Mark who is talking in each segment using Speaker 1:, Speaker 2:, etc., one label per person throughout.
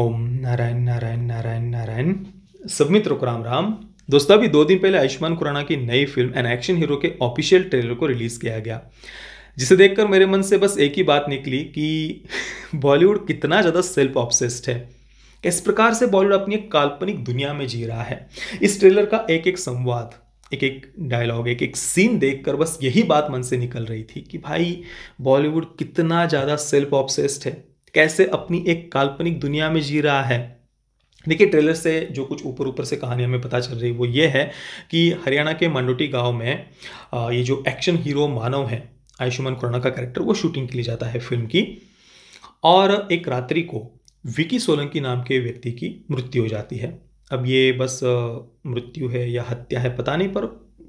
Speaker 1: ओम नारायण नारायण नारायण नारायण सब मित्रों को राम राम दोस्तों अभी दो दिन पहले आयुष्मान खुराना की नई फिल्म एन एक्शन हीरो के ऑफिशियल ट्रेलर को रिलीज किया गया जिसे देखकर मेरे मन से बस एक ही बात निकली कि बॉलीवुड कितना ज़्यादा सेल्फ ऑब्सेस्ड है किस प्रकार से बॉलीवुड अपनी एक काल्पनिक दुनिया में जी रहा है इस ट्रेलर का एक एक संवाद एक एक डायलॉग एक एक सीन देखकर बस यही बात मन से निकल रही थी कि भाई बॉलीवुड कितना ज़्यादा सेल्फ ऑब्सेस्ड है कैसे अपनी एक काल्पनिक दुनिया में जी रहा है देखिए ट्रेलर से जो कुछ ऊपर ऊपर से कहानी हमें पता चल रही है वो ये है कि हरियाणा के मंडोटी गांव में ये जो एक्शन हीरो मानव है आयुष्मान खुराना का कैरेक्टर वो शूटिंग के लिए जाता है फिल्म की और एक रात्रि को विकी सोलंकी नाम के व्यक्ति की मृत्यु हो जाती है अब ये बस मृत्यु है या हत्या है पता नहीं पर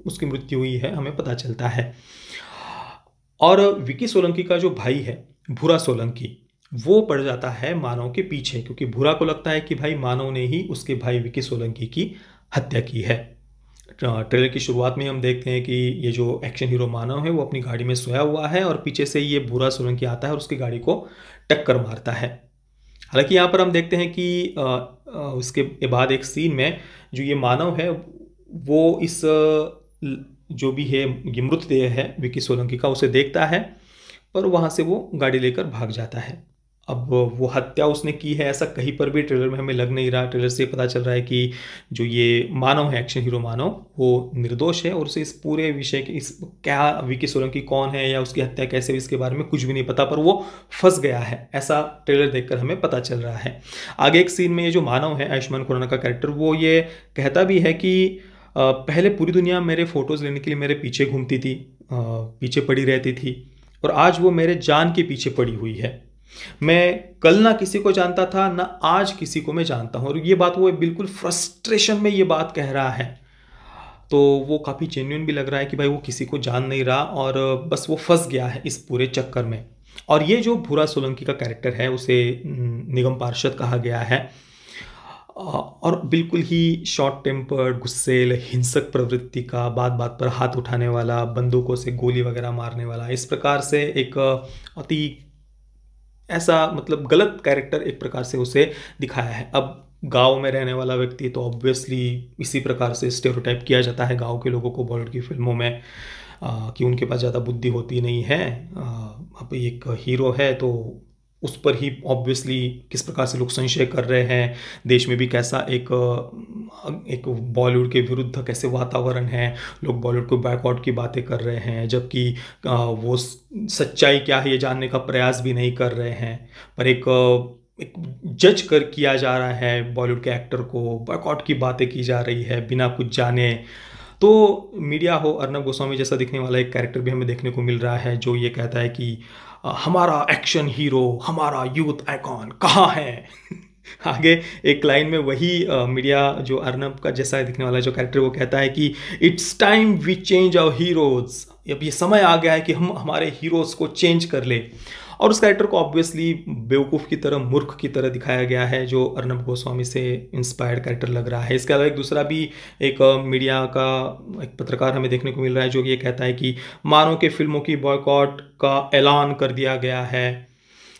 Speaker 1: उसकी मृत्यु हुई है हमें पता चलता है और विकी सोलंकी का जो भाई है भूरा सोलंकी वो पड़ जाता है मानव के पीछे क्योंकि भूरा को लगता है कि भाई मानव ने ही उसके भाई विकी सोलंकी की हत्या की है ट्रेलर की शुरुआत में हम देखते हैं कि ये जो एक्शन हीरो मानव है वो अपनी गाड़ी में सोया हुआ है और पीछे से ये भूरा सोलंकी आता है और उसकी गाड़ी को टक्कर मारता है हालांकि यहाँ पर हम देखते हैं कि उसके बाद एक सीन में जो ये मानव है वो इस जो भी है ये मृतदेह है विकी सोलंकी का उसे देखता है और वहाँ से वो गाड़ी लेकर भाग जाता है अब वो हत्या उसने की है ऐसा कहीं पर भी ट्रेलर में हमें लग नहीं रहा ट्रेलर से पता चल रहा है कि जो ये मानव है एक्शन हीरो मानव वो निर्दोष है और उसे इस पूरे विषय के इस क्या विकी सोलंकी कौन है या उसकी हत्या कैसे हुई इसके बारे में कुछ भी नहीं पता पर वो फंस गया है ऐसा ट्रेलर देखकर हमें पता चल रहा है आगे एक सीन में ये जो मानव है आयुष्मान खुराना का कैरेक्टर वो ये कहता भी है कि पहले पूरी दुनिया मेरे फ़ोटोज़ लेने के लिए मेरे पीछे घूमती थी पीछे पड़ी रहती थी और आज वो मेरे जान के पीछे पड़ी हुई है मैं कल ना किसी को जानता था ना आज किसी को मैं जानता हूं और ये बात वो बिल्कुल फ्रस्ट्रेशन में ये बात कह रहा है तो वो काफ़ी जेन्यून भी लग रहा है कि भाई वो किसी को जान नहीं रहा और बस वो फंस गया है इस पूरे चक्कर में और ये जो भूरा सोलंकी का कैरेक्टर है उसे निगम पार्षद कहा गया है और बिल्कुल ही शॉर्ट टेम्पर्ड गुस्सेल हिंसक प्रवृत्ति का बात बात पर हाथ उठाने वाला बंदूकों से गोली वगैरह मारने वाला इस प्रकार से एक अति ऐसा मतलब गलत कैरेक्टर एक प्रकार से उसे दिखाया है अब गांव में रहने वाला व्यक्ति तो ऑब्वियसली इसी प्रकार से स्टेरोटाइप किया जाता है गांव के लोगों को बॉलीवुड की फिल्मों में आ, कि उनके पास ज़्यादा बुद्धि होती नहीं है आ, अब एक हीरो है तो उस पर ही ऑब्वियसली किस प्रकार से लोग संशय कर रहे हैं देश में भी कैसा एक एक बॉलीवुड के विरुद्ध कैसे वातावरण है लोग बॉलीवुड को बैकआउट की बातें कर रहे हैं जबकि वो सच्चाई क्या है ये जानने का प्रयास भी नहीं कर रहे हैं पर एक एक जज कर किया जा रहा है बॉलीवुड के एक्टर को बैकआउट की बातें की जा रही है बिना कुछ जाने तो मीडिया हो अर्नब गोस्वामी जैसा दिखने वाला एक कैरेक्टर भी हमें देखने को मिल रहा है जो ये कहता है कि हमारा एक्शन हीरो हमारा यूथ आइकॉन कहाँ है आगे एक लाइन में वही मीडिया जो अर्नब का जैसा दिखने वाला जो कैरेक्टर वो कहता है कि it's time we change our heroes अब ये समय आ गया है कि हम हमारे हीरोज़ को चेंज कर ले और उस कैरेक्टर को ऑब्वियसली बेवकूफ़ की तरह मूर्ख की तरह दिखाया गया है जो अर्नब गोस्वामी से इंस्पायर्ड कैरेक्टर लग रहा है इसके अलावा एक दूसरा भी एक मीडिया का एक पत्रकार हमें देखने को मिल रहा है जो ये कहता है कि मानो के फिल्मों की बॉयकॉट का ऐलान कर दिया गया है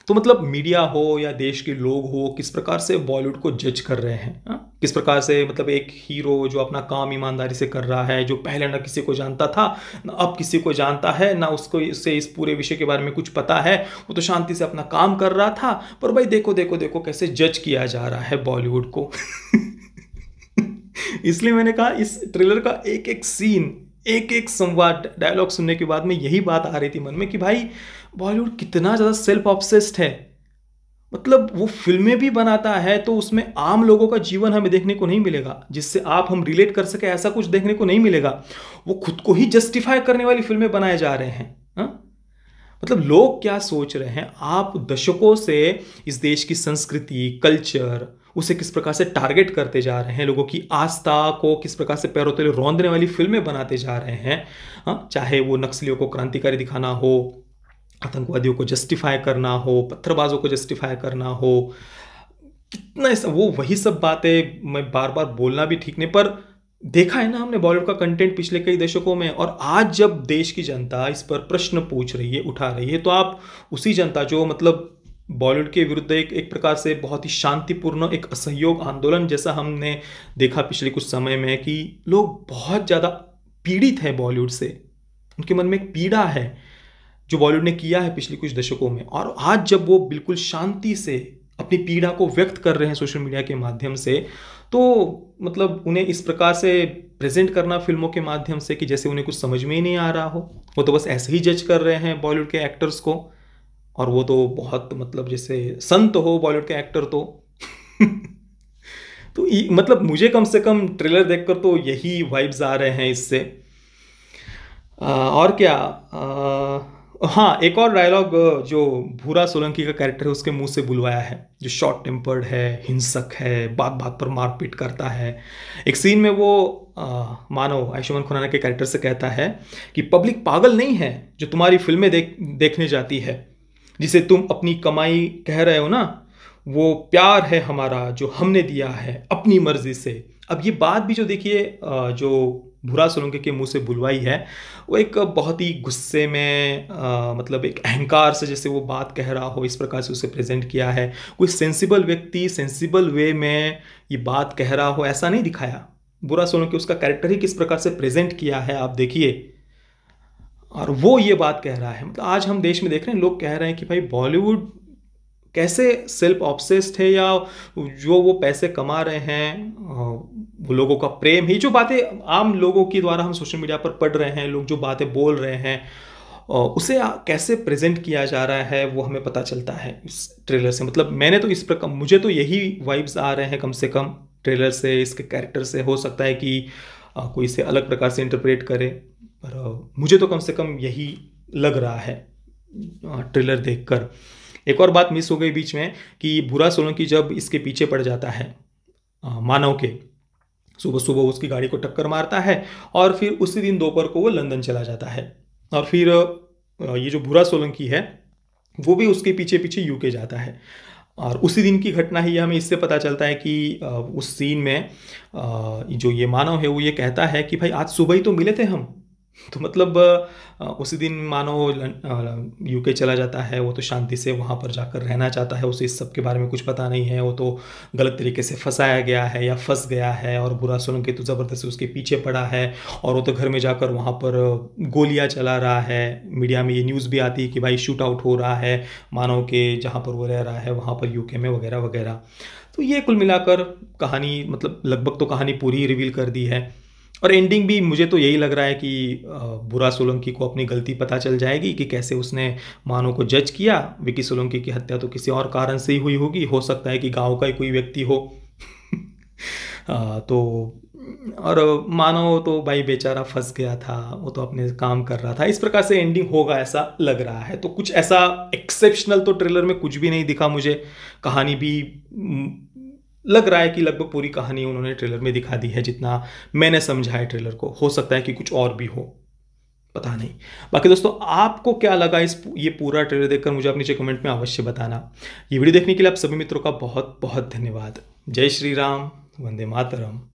Speaker 1: तो मतलब मीडिया हो या देश के लोग हो किस प्रकार से बॉलीवुड को जज कर रहे हैं हाँ? किस प्रकार से मतलब एक हीरो जो अपना काम ईमानदारी से कर रहा है जो पहले ना किसी को जानता था ना अब किसी को जानता है ना उसको इससे इस पूरे विषय के बारे में कुछ पता है वो तो शांति से अपना काम कर रहा था पर भाई देखो देखो देखो कैसे जज किया जा रहा है बॉलीवुड को इसलिए मैंने कहा इस ट्रेलर का एक एक सीन एक एक संवाद डायलॉग सुनने के बाद में यही बात आ रही थी मन में कि भाई बॉलीवुड कितना ज़्यादा सेल्फ ऑब्सेस्ड है मतलब वो फिल्में भी बनाता है तो उसमें आम लोगों का जीवन हमें देखने को नहीं मिलेगा जिससे आप हम रिलेट कर सके ऐसा कुछ देखने को नहीं मिलेगा वो खुद को ही जस्टिफाई करने वाली फिल्में बनाए जा रहे हैं हा? मतलब लोग क्या सोच रहे हैं आप दशकों से इस देश की संस्कृति कल्चर उसे किस प्रकार से टारगेट करते जा रहे हैं लोगों की आस्था को किस प्रकार से पैरों तले रौंदने वाली फिल्में बनाते जा रहे हैं हा? चाहे वो नक्सलियों को क्रांतिकारी दिखाना हो आतंकवादियों को जस्टिफाई करना हो पत्थरबाजों को जस्टिफाई करना हो कितना ऐसा वो वही सब बातें मैं बार बार बोलना भी ठीक नहीं पर देखा है ना हमने बॉलीवुड का कंटेंट पिछले कई दशकों में और आज जब देश की जनता इस पर प्रश्न पूछ रही है उठा रही है तो आप उसी जनता जो मतलब बॉलीवुड के विरुद्ध एक एक प्रकार से बहुत ही शांतिपूर्ण एक असहयोग आंदोलन जैसा हमने देखा पिछले कुछ समय में कि लोग बहुत ज़्यादा पीड़ित हैं बॉलीवुड से उनके मन में एक पीड़ा है जो बॉलीवुड ने किया है पिछले कुछ दशकों में और आज जब वो बिल्कुल शांति से अपनी पीड़ा को व्यक्त कर रहे हैं सोशल मीडिया के माध्यम से तो मतलब उन्हें इस प्रकार से प्रेजेंट करना फिल्मों के माध्यम से कि जैसे उन्हें कुछ समझ में ही नहीं आ रहा हो वो तो बस ऐसे ही जज कर रहे हैं बॉलीवुड के एक्टर्स को और वो तो बहुत मतलब जैसे संत हो बॉलीवुड के एक्टर तो तो मतलब मुझे कम से कम ट्रेलर देखकर तो यही वाइब्स आ रहे हैं इससे आ, और क्या आ, हाँ एक और डायलॉग जो भूरा सोलंकी का कैरेक्टर है उसके मुंह से बुलवाया है जो शॉर्ट टेम्पर्ड है हिंसक है बात बात पर मारपीट करता है एक सीन में वो आ, मानो आयुष्मान खुराना के कैरेक्टर से कहता है कि पब्लिक पागल नहीं है जो तुम्हारी फिल्में देख देखने जाती है जिसे तुम अपनी कमाई कह रहे हो ना वो प्यार है हमारा जो हमने दिया है अपनी मर्जी से अब ये बात भी जो देखिए जो भूरा सोलंकी के मुंह से बुलवाई है वो एक बहुत ही गुस्से में आ, मतलब एक अहंकार से जैसे वो बात कह रहा हो इस प्रकार से उसे प्रेजेंट किया है कोई सेंसिबल व्यक्ति सेंसिबल वे में ये बात कह रहा हो ऐसा नहीं दिखाया बुरा सोलंकी उसका कैरेक्टर ही किस प्रकार से प्रेजेंट किया है आप देखिए और वो ये बात कह रहा है मतलब आज हम देश में देख रहे हैं लोग कह रहे हैं कि भाई बॉलीवुड कैसे सेल्फ ऑब्सेस्ड है या जो वो पैसे कमा रहे हैं वो लोगों का प्रेम ही जो बातें आम लोगों के द्वारा हम सोशल मीडिया पर पढ़ रहे हैं लोग जो बातें बोल रहे हैं उसे कैसे प्रेजेंट किया जा रहा है वो हमें पता चलता है इस ट्रेलर से मतलब मैंने तो इस प्रकार मुझे तो यही वाइब्स आ रहे हैं कम से कम ट्रेलर से इसके कैरेक्टर से हो सकता है कि कोई इसे अलग प्रकार से इंटरप्रेट करे पर मुझे तो कम से कम यही लग रहा है ट्रेलर देखकर एक और बात मिस हो गई बीच में कि भूरा सोलंकी जब इसके पीछे पड़ जाता है मानव के सुबह सुबह उसकी गाड़ी को टक्कर मारता है और फिर उसी दिन दोपहर को वो लंदन चला जाता है और फिर ये जो भूरा सोलंकी है वो भी उसके पीछे पीछे यूके जाता है और उसी दिन की घटना ही हमें इससे पता चलता है कि उस सीन में जो ये मानव है वो ये कहता है कि भाई आज सुबह ही तो मिले थे हम तो मतलब उसी दिन मानो यूके चला जाता है वो तो शांति से वहाँ पर जाकर रहना चाहता है उसे इस सब के बारे में कुछ पता नहीं है वो तो गलत तरीके से फंसाया गया है या फंस गया है और बुरा सुन के तो ज़बरदस्ती उसके पीछे पड़ा है और वो तो घर में जाकर वहाँ पर गोलियाँ चला रहा है मीडिया में ये न्यूज़ भी आती है कि भाई शूट आउट हो रहा है मानो के जहाँ पर वो रह रहा है वहाँ पर यूके में वगैरह वगैरह तो ये कुल मिलाकर कहानी मतलब लगभग तो कहानी पूरी रिवील कर दी है और एंडिंग भी मुझे तो यही लग रहा है कि बुरा सोलंकी को अपनी गलती पता चल जाएगी कि कैसे उसने मानो को जज किया विकी सोलंकी की हत्या तो किसी और कारण से ही हुई होगी हो सकता है कि गांव का ही कोई व्यक्ति हो तो और मानो तो भाई बेचारा फंस गया था वो तो अपने काम कर रहा था इस प्रकार से एंडिंग होगा ऐसा लग रहा है तो कुछ ऐसा एक्सेप्शनल तो ट्रेलर में कुछ भी नहीं दिखा मुझे कहानी भी लग रहा है कि लगभग पूरी कहानी उन्होंने ट्रेलर में दिखा दी है जितना मैंने समझा है ट्रेलर को हो सकता है कि कुछ और भी हो पता नहीं बाकी दोस्तों आपको क्या लगा इस ये पूरा ट्रेलर देखकर मुझे आप नीचे कमेंट में अवश्य बताना ये वीडियो देखने के लिए आप सभी मित्रों का बहुत बहुत धन्यवाद जय श्री राम वंदे मातरम